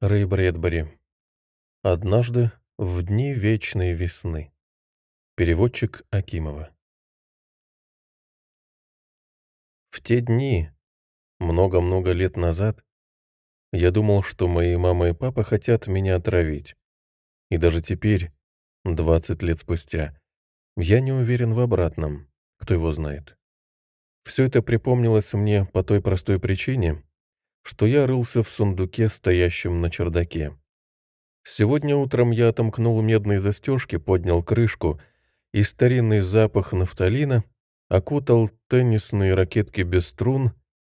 Рэй Брэдбери. «Однажды в дни вечной весны». Переводчик Акимова. В те дни, много-много лет назад, я думал, что мои мама и папа хотят меня отравить. И даже теперь, 20 лет спустя, я не уверен в обратном, кто его знает. Все это припомнилось мне по той простой причине — что я рылся в сундуке, стоящем на чердаке. Сегодня утром я отомкнул медные застежки, поднял крышку, и старинный запах нафталина окутал теннисные ракетки без струн,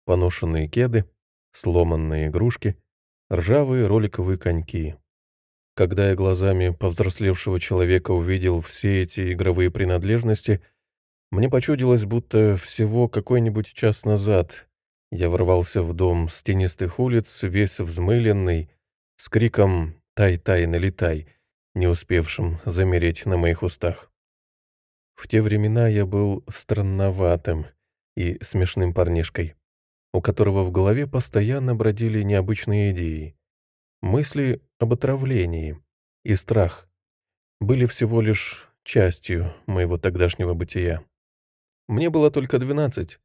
поношенные кеды, сломанные игрушки, ржавые роликовые коньки. Когда я глазами повзрослевшего человека увидел все эти игровые принадлежности, мне почудилось, будто всего какой-нибудь час назад я ворвался в дом с тенистых улиц, весь взмыленный, с криком «Тай-тай, налетай!», не успевшим замереть на моих устах. В те времена я был странноватым и смешным парнишкой, у которого в голове постоянно бродили необычные идеи. Мысли об отравлении и страх были всего лишь частью моего тогдашнего бытия. Мне было только двенадцать,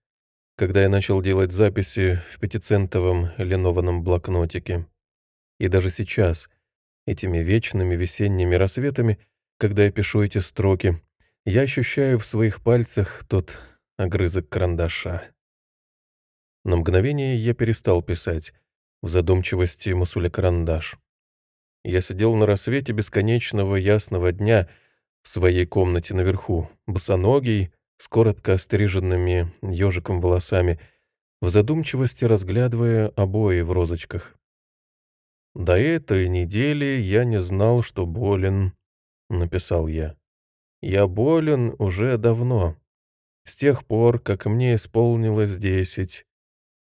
когда я начал делать записи в пятицентовом линованном блокнотике. И даже сейчас, этими вечными весенними рассветами, когда я пишу эти строки, я ощущаю в своих пальцах тот огрызок карандаша. На мгновение я перестал писать, в задумчивости мусуля карандаш. Я сидел на рассвете бесконечного ясного дня в своей комнате наверху, босоногий, с коротко остриженными ежиком волосами, в задумчивости разглядывая обои в розочках. «До этой недели я не знал, что болен», — написал я. «Я болен уже давно, с тех пор, как мне исполнилось десять.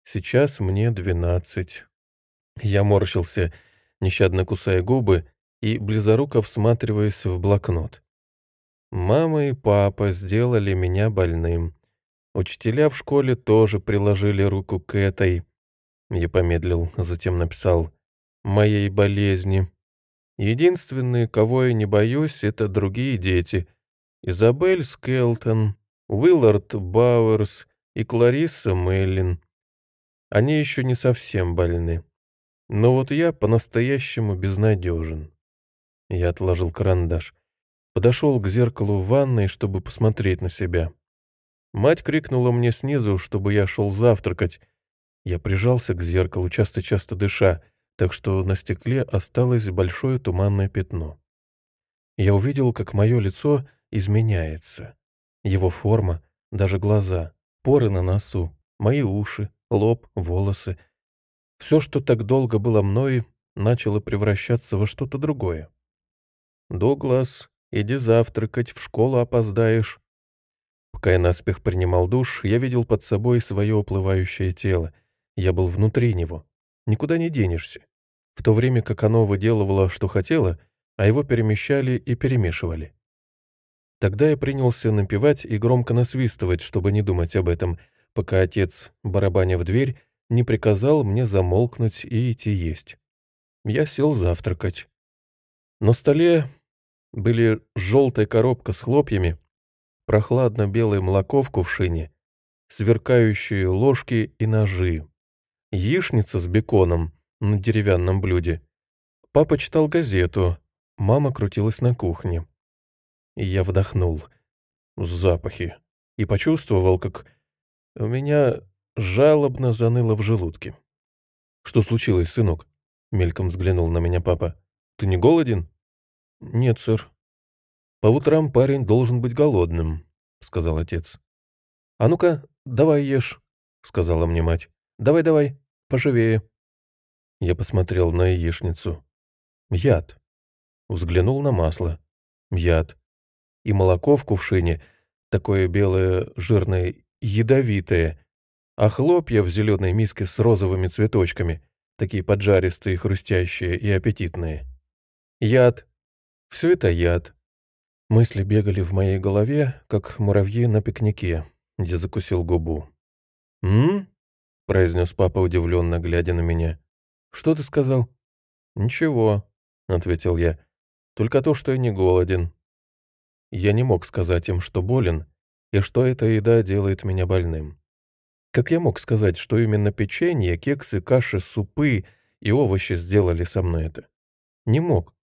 Сейчас мне двенадцать». Я морщился, нещадно кусая губы и близоруко всматриваясь в блокнот. Мама и папа сделали меня больным. Учителя в школе тоже приложили руку к этой. Я помедлил, а затем написал «моей болезни». Единственные, кого я не боюсь, это другие дети. Изабель Скелтон, Уиллард Бауэрс и Кларисса Меллин. Они еще не совсем больны. Но вот я по-настоящему безнадежен. Я отложил карандаш. Подошел к зеркалу в ванной, чтобы посмотреть на себя. Мать крикнула мне снизу, чтобы я шел завтракать. Я прижался к зеркалу, часто-часто дыша, так что на стекле осталось большое туманное пятно. Я увидел, как мое лицо изменяется. Его форма, даже глаза, поры на носу, мои уши, лоб, волосы. Все, что так долго было мной, начало превращаться во что-то другое. Доглас Иди завтракать, в школу опоздаешь». Пока я наспех принимал душ, я видел под собой свое уплывающее тело. Я был внутри него. Никуда не денешься. В то время как оно выделывало, что хотело, а его перемещали и перемешивали. Тогда я принялся напевать и громко насвистывать, чтобы не думать об этом, пока отец, барабаня в дверь, не приказал мне замолкнуть и идти есть. Я сел завтракать. На столе были желтая коробка с хлопьями, прохладно-белое молоко в кувшине, сверкающие ложки и ножи, яичница с беконом на деревянном блюде. Папа читал газету, мама крутилась на кухне. Я вдохнул запахи и почувствовал, как у меня жалобно заныло в желудке. «Что случилось, сынок?» — мельком взглянул на меня папа. «Ты не голоден?» «Нет, сэр». «По утрам парень должен быть голодным», — сказал отец. «А ну-ка, давай ешь», — сказала мне мать. «Давай-давай, поживее». Я посмотрел на яичницу. Яд. Взглянул на масло. Яд. И молоко в кувшине, такое белое, жирное, ядовитое. А хлопья в зеленой миске с розовыми цветочками, такие поджаристые, хрустящие и аппетитные. Яд. Все это яд. Мысли бегали в моей голове, как муравьи на пикнике, где закусил губу. «М?» — произнес папа, удивленно глядя на меня. «Что ты сказал?» «Ничего», — ответил я. «Только то, что я не голоден». Я не мог сказать им, что болен, и что эта еда делает меня больным. Как я мог сказать, что именно печенье, кексы, каши, супы и овощи сделали со мной это? Не мог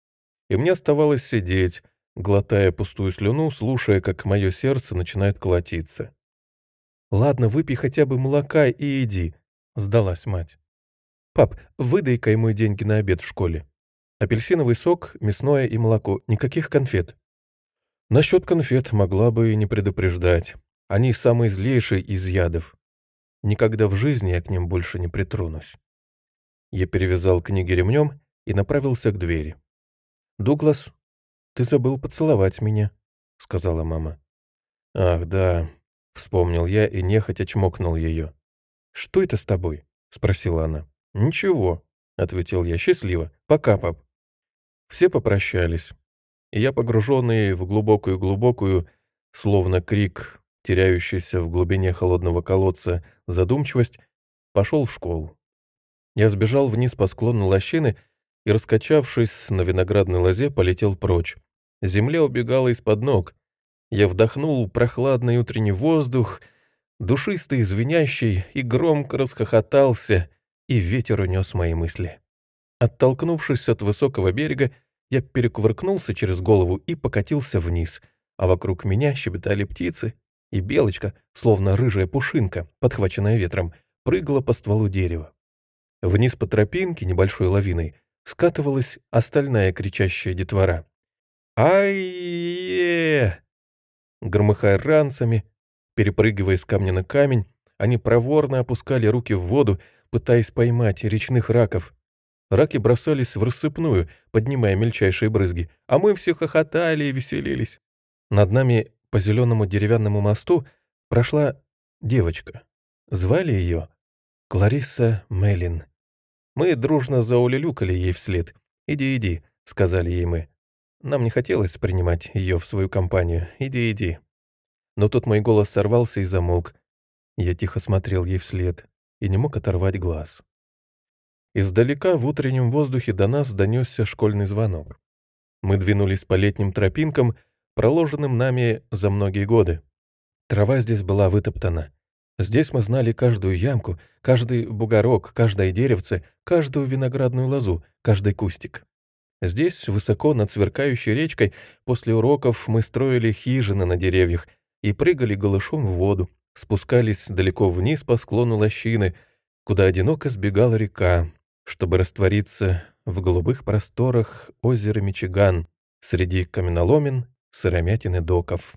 и мне оставалось сидеть, глотая пустую слюну, слушая, как мое сердце начинает колотиться. «Ладно, выпей хотя бы молока и иди», — сдалась мать. «Пап, выдай-ка ему деньги на обед в школе. Апельсиновый сок, мясное и молоко, никаких конфет». Насчет конфет могла бы и не предупреждать. Они самые злейшие из ядов. Никогда в жизни я к ним больше не притронусь. Я перевязал книги ремнем и направился к двери. «Дуглас, ты забыл поцеловать меня», — сказала мама. «Ах, да», — вспомнил я и нехотя чмокнул ее. «Что это с тобой?» — спросила она. «Ничего», — ответил я счастливо. «Пока, пап». Все попрощались, и я, погруженный в глубокую-глубокую, словно крик, теряющийся в глубине холодного колодца, задумчивость, пошел в школу. Я сбежал вниз по склону лощины — и, раскачавшись на виноградной лозе, полетел прочь. Земля убегала из-под ног. Я вдохнул прохладный утренний воздух, душистый, звенящий, и громко расхохотался, и ветер унес мои мысли. Оттолкнувшись от высокого берега, я перекувыркнулся через голову и покатился вниз, а вокруг меня щебетали птицы, и белочка, словно рыжая пушинка, подхваченная ветром, прыгала по стволу дерева. Вниз по тропинке небольшой лавиной скатывалась остальная кричащая детвора. «Ай-е-е!» Громыхая ранцами, перепрыгивая с камня на камень, они проворно опускали руки в воду, пытаясь поймать речных раков. Раки бросались в рассыпную, поднимая мельчайшие брызги, а мы все хохотали и веселились. Над нами по зеленому деревянному мосту прошла девочка. Звали ее Кларисса Мелин. Мы дружно заулюлюкали ей вслед. «Иди, иди», — сказали ей мы. Нам не хотелось принимать ее в свою компанию. «Иди, иди». Но тут мой голос сорвался и замолк. Я тихо смотрел ей вслед и не мог оторвать глаз. Издалека в утреннем воздухе до нас донесся школьный звонок. Мы двинулись по летним тропинкам, проложенным нами за многие годы. Трава здесь была вытоптана, Здесь мы знали каждую ямку, каждый бугорок, каждое деревце, каждую виноградную лозу, каждый кустик. Здесь, высоко над сверкающей речкой, после уроков мы строили хижины на деревьях и прыгали голышом в воду, спускались далеко вниз по склону лощины, куда одиноко сбегала река, чтобы раствориться в голубых просторах озера Мичиган среди каменоломен, сыромятин и доков.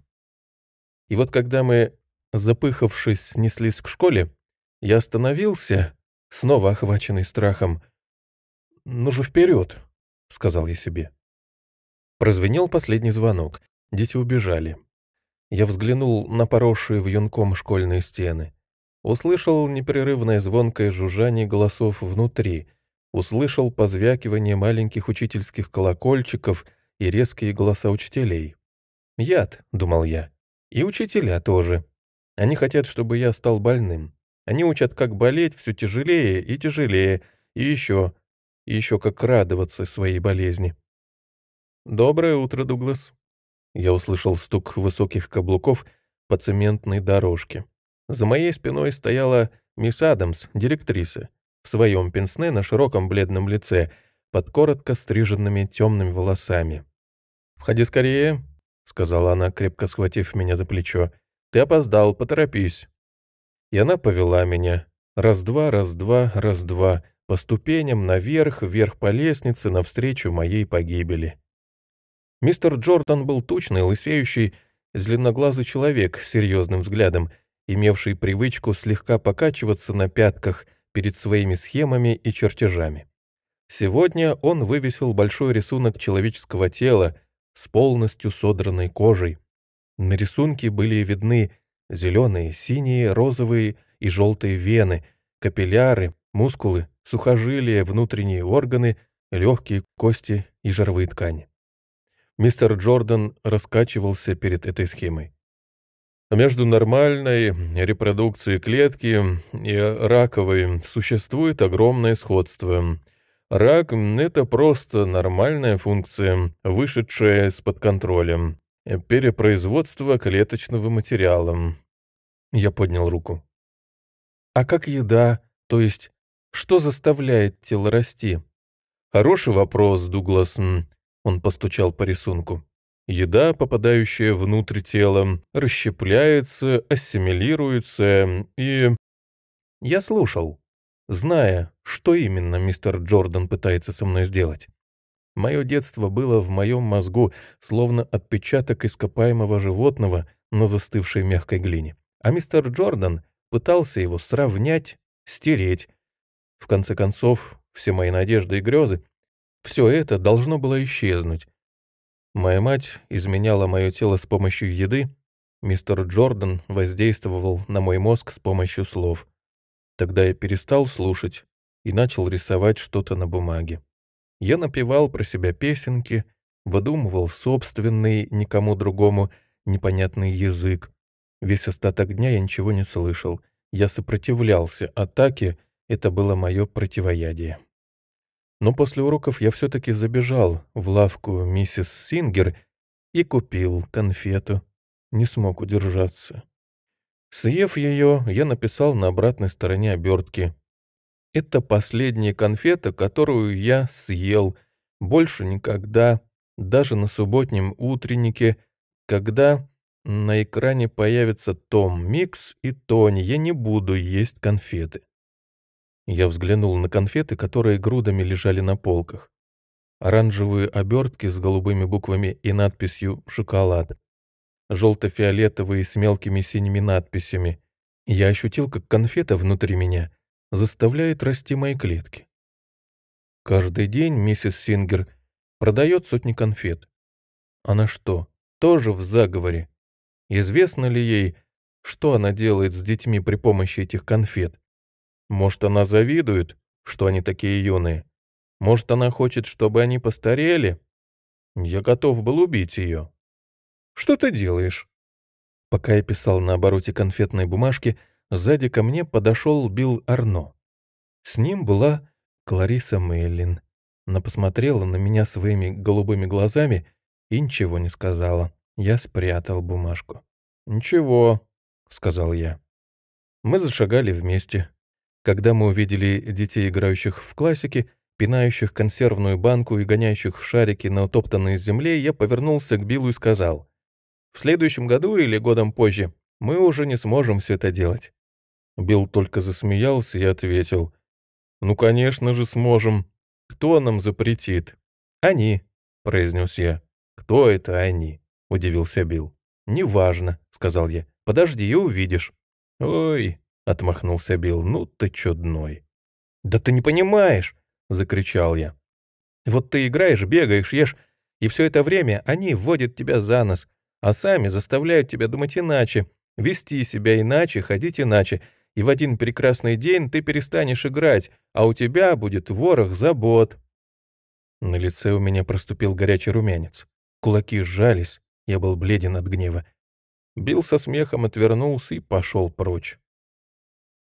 И вот когда мы запыхавшись, неслись к школе, я остановился, снова охваченный страхом. «Ну же вперед!» — сказал я себе. Прозвенел последний звонок. Дети убежали. Я взглянул на поросшие юнком школьные стены. Услышал непрерывное звонкое жужжание голосов внутри. Услышал позвякивание маленьких учительских колокольчиков и резкие голоса учителей. «Яд», — думал я, — «и учителя тоже». Они хотят, чтобы я стал больным. Они учат, как болеть все тяжелее и тяжелее, и еще, и еще как радоваться своей болезни. «Доброе утро, Дуглас!» Я услышал стук высоких каблуков по цементной дорожке. За моей спиной стояла мисс Адамс, директриса, в своем пенсне на широком бледном лице, под коротко стриженными темными волосами. «Входи скорее», — сказала она, крепко схватив меня за плечо. Ты опоздал, поторопись». И она повела меня. Раз-два, раз-два, раз-два. По ступеням, наверх, вверх по лестнице, навстречу моей погибели. Мистер Джордан был тучный, лысеющий, зеленоглазый человек с серьезным взглядом, имевший привычку слегка покачиваться на пятках перед своими схемами и чертежами. Сегодня он вывесил большой рисунок человеческого тела с полностью содранной кожей, на рисунке были видны зеленые, синие, розовые и желтые вены, капилляры, мускулы, сухожилия, внутренние органы, легкие кости и жировые ткани. Мистер Джордан раскачивался перед этой схемой. Между нормальной репродукцией клетки и раковой существует огромное сходство. Рак — это просто нормальная функция, вышедшая из-под контроля. Э, перепроизводства клеточного материала. Я поднял руку. А как еда, то есть что заставляет тело расти? Хороший вопрос, Дуглас. Он постучал по рисунку. Еда, попадающая внутрь тела, расщепляется, ассимилируется и... Я слушал, зная, что именно мистер Джордан пытается со мной сделать. Мое детство было в моем мозгу, словно отпечаток ископаемого животного на застывшей мягкой глине. А мистер Джордан пытался его сравнять, стереть. В конце концов, все мои надежды и грезы, все это должно было исчезнуть. Моя мать изменяла мое тело с помощью еды, мистер Джордан воздействовал на мой мозг с помощью слов. Тогда я перестал слушать и начал рисовать что-то на бумаге. Я напевал про себя песенки, выдумывал собственный, никому другому, непонятный язык. Весь остаток дня я ничего не слышал. Я сопротивлялся атаке, это было мое противоядие. Но после уроков я все-таки забежал в лавку миссис Сингер и купил конфету. Не смог удержаться. Съев ее, я написал на обратной стороне обертки это последняя конфета, которую я съел. Больше никогда, даже на субботнем утреннике, когда на экране появится Том Микс и Тони, я не буду есть конфеты. Я взглянул на конфеты, которые грудами лежали на полках. Оранжевые обертки с голубыми буквами и надписью «Шоколад». Желто-фиолетовые с мелкими синими надписями. Я ощутил, как конфета внутри меня — заставляет расти мои клетки. Каждый день миссис Сингер продает сотни конфет. Она что, тоже в заговоре? Известно ли ей, что она делает с детьми при помощи этих конфет? Может, она завидует, что они такие юные? Может, она хочет, чтобы они постарели? Я готов был убить ее. Что ты делаешь? Пока я писал на обороте конфетной бумажки, сзади ко мне подошел Билл Арно. С ним была Клариса Мейлин. Она посмотрела на меня своими голубыми глазами и ничего не сказала. Я спрятал бумажку. «Ничего», — сказал я. Мы зашагали вместе. Когда мы увидели детей, играющих в классики, пинающих консервную банку и гоняющих шарики на утоптанной земле, я повернулся к Биллу и сказал, «В следующем году или годом позже мы уже не сможем все это делать. Билл только засмеялся и ответил. «Ну, конечно же, сможем. Кто нам запретит?» «Они», — произнес я. «Кто это они?» — удивился Билл. «Неважно», — сказал я. «Подожди и увидишь». «Ой», — отмахнулся Билл, — «ну ты чудной». «Да ты не понимаешь!» — закричал я. «Вот ты играешь, бегаешь, ешь, и все это время они вводят тебя за нос, а сами заставляют тебя думать иначе, вести себя иначе, ходить иначе, и в один прекрасный день ты перестанешь играть, а у тебя будет ворох забот». На лице у меня проступил горячий румянец. Кулаки сжались, я был бледен от гнева. Бил со смехом, отвернулся и пошел прочь.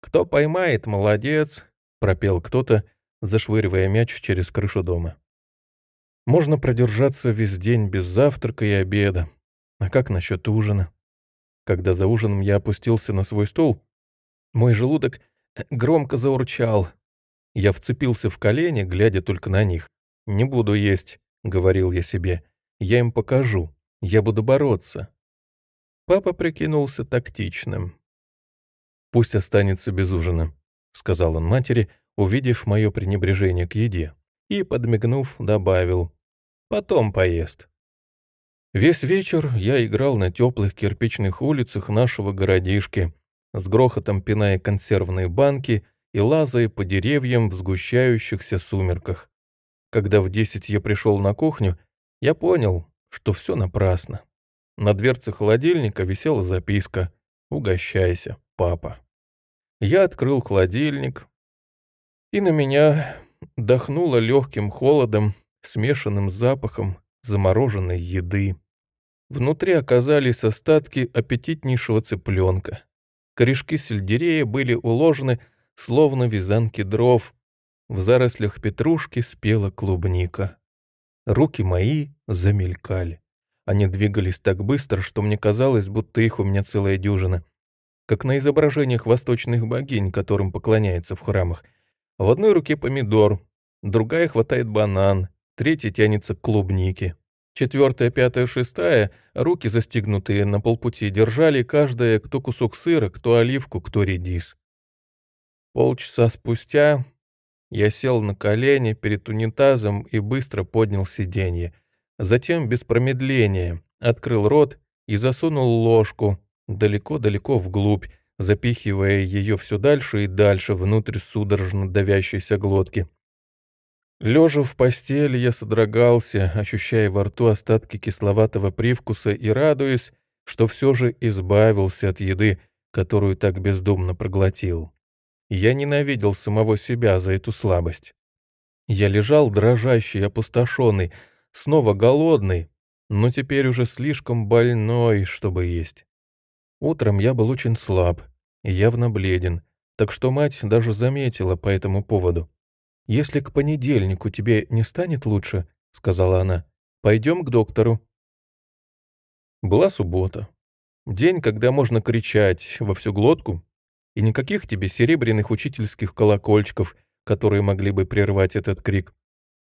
«Кто поймает, молодец!» — пропел кто-то, зашвыривая мяч через крышу дома. «Можно продержаться весь день без завтрака и обеда. А как насчет ужина?» Когда за ужином я опустился на свой стол, мой желудок громко заурчал. Я вцепился в колени, глядя только на них. «Не буду есть», — говорил я себе. «Я им покажу. Я буду бороться». Папа прикинулся тактичным. «Пусть останется без ужина», — сказал он матери, увидев мое пренебрежение к еде. И, подмигнув, добавил. «Потом поест». Весь вечер я играл на теплых кирпичных улицах нашего городишки, с грохотом пиная консервные банки и лазая по деревьям в сгущающихся сумерках. Когда в десять я пришел на кухню, я понял, что все напрасно. На дверце холодильника висела записка «Угощайся, папа». Я открыл холодильник, и на меня дохнуло легким холодом, смешанным запахом замороженной еды. Внутри оказались остатки аппетитнейшего цыпленка, Корешки сельдерея были уложены, словно вязанки дров. В зарослях петрушки спела клубника. Руки мои замелькали. Они двигались так быстро, что мне казалось, будто их у меня целая дюжина. Как на изображениях восточных богинь, которым поклоняются в храмах. В одной руке помидор, другая хватает банан, третья тянется к клубнике. Четвертая, пятая, шестая, руки застегнутые на полпути, держали каждая кто кусок сыра, кто оливку, кто редис. Полчаса спустя я сел на колени перед унитазом и быстро поднял сиденье. Затем, без промедления, открыл рот и засунул ложку далеко-далеко вглубь, запихивая ее все дальше и дальше внутрь судорожно давящейся глотки. Лежа в постели, я содрогался, ощущая во рту остатки кисловатого привкуса и радуясь, что все же избавился от еды, которую так бездумно проглотил. Я ненавидел самого себя за эту слабость. Я лежал дрожащий, опустошенный, снова голодный, но теперь уже слишком больной, чтобы есть. Утром я был очень слаб явно бледен, так что мать даже заметила по этому поводу. «Если к понедельнику тебе не станет лучше, — сказала она, — пойдем к доктору». Была суббота. День, когда можно кричать во всю глотку, и никаких тебе серебряных учительских колокольчиков, которые могли бы прервать этот крик.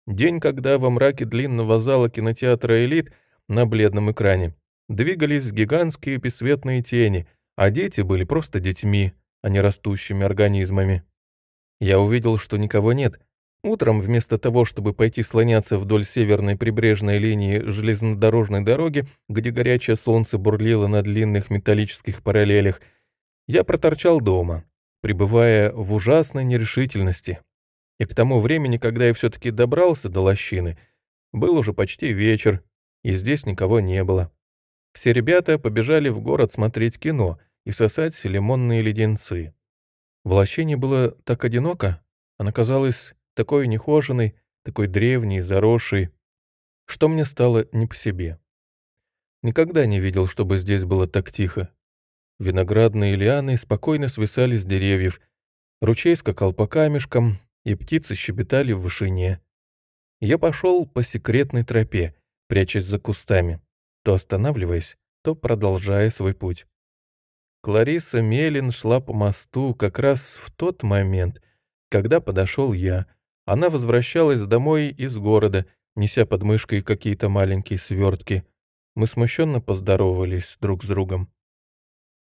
День, когда во мраке длинного зала кинотеатра «Элит» на бледном экране двигались гигантские бесцветные тени, а дети были просто детьми, а не растущими организмами. Я увидел, что никого нет. Утром, вместо того, чтобы пойти слоняться вдоль северной прибрежной линии железнодорожной дороги, где горячее солнце бурлило на длинных металлических параллелях, я проторчал дома, пребывая в ужасной нерешительности. И к тому времени, когда я все-таки добрался до лощины, был уже почти вечер, и здесь никого не было. Все ребята побежали в город смотреть кино и сосать лимонные леденцы. В лощине было так одиноко, она казалась такой нехоженной, такой древней, заросшей, что мне стало не по себе. Никогда не видел, чтобы здесь было так тихо. Виноградные лианы спокойно свисали с деревьев, ручей скакал по камешкам, и птицы щебетали в вышине. Я пошел по секретной тропе, прячась за кустами, то останавливаясь, то продолжая свой путь. Клариса Мелин шла по мосту как раз в тот момент, когда подошел я. Она возвращалась домой из города, неся под мышкой какие-то маленькие свертки. Мы смущенно поздоровались друг с другом.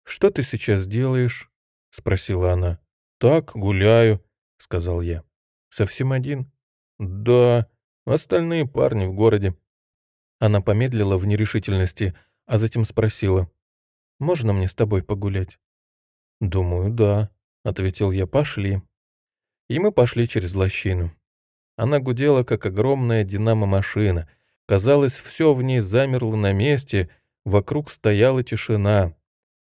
«Что ты сейчас делаешь?» — спросила она. «Так, гуляю», — сказал я. «Совсем один?» «Да, остальные парни в городе». Она помедлила в нерешительности, а затем спросила. Можно мне с тобой погулять?» «Думаю, да», — ответил я, — «пошли». И мы пошли через лощину. Она гудела, как огромная динамо-машина. Казалось, все в ней замерло на месте, вокруг стояла тишина.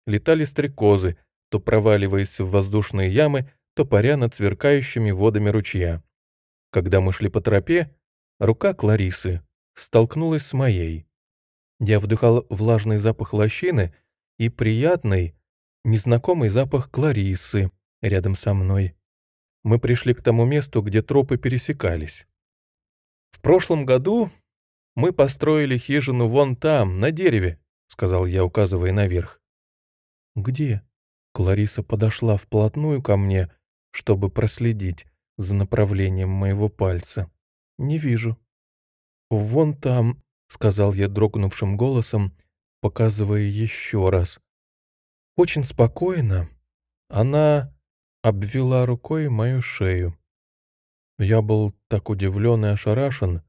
Летали стрекозы, то проваливаясь в воздушные ямы, то паря над сверкающими водами ручья. Когда мы шли по тропе, рука Кларисы столкнулась с моей. Я вдыхал влажный запах лощины — и приятный, незнакомый запах Кларисы рядом со мной. Мы пришли к тому месту, где тропы пересекались. «В прошлом году мы построили хижину вон там, на дереве», — сказал я, указывая наверх. «Где?» Клариса подошла вплотную ко мне, чтобы проследить за направлением моего пальца. «Не вижу». «Вон там», — сказал я дрогнувшим голосом, показывая еще раз. Очень спокойно она обвела рукой мою шею. Я был так удивлен и ошарашен,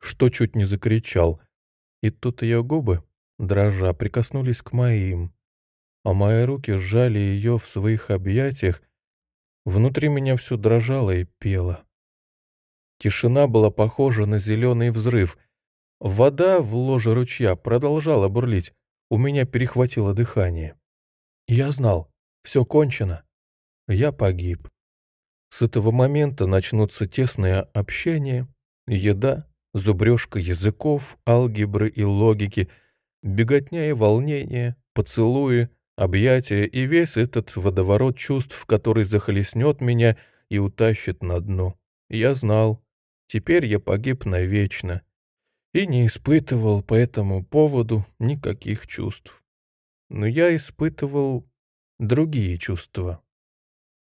что чуть не закричал. И тут ее губы, дрожа, прикоснулись к моим, а мои руки сжали ее в своих объятиях. Внутри меня все дрожало и пело. Тишина была похожа на зеленый взрыв — Вода в ложе ручья продолжала бурлить. У меня перехватило дыхание. Я знал, все кончено. Я погиб. С этого момента начнутся тесное общение, еда, зубрежка языков, алгебры и логики, беготня и волнение, поцелуи, объятия и весь этот водоворот чувств, который захлестнет меня и утащит на дно. Я знал, теперь я погиб навечно и не испытывал по этому поводу никаких чувств. Но я испытывал другие чувства.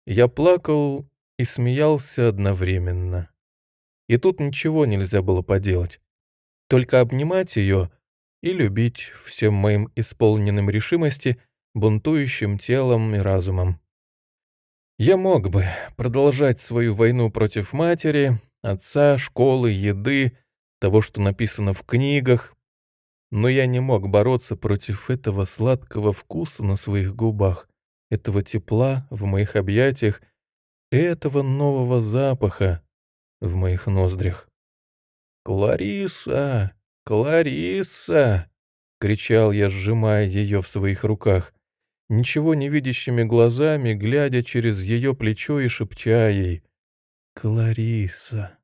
Я плакал и смеялся одновременно. И тут ничего нельзя было поделать. Только обнимать ее и любить всем моим исполненным решимости, бунтующим телом и разумом. Я мог бы продолжать свою войну против матери, отца, школы, еды, того, что написано в книгах, но я не мог бороться против этого сладкого вкуса на своих губах, этого тепла в моих объятиях этого нового запаха в моих ноздрях. «Клариса! Клариса!» — кричал я, сжимая ее в своих руках, ничего не видящими глазами, глядя через ее плечо и шепча ей «Клариса!»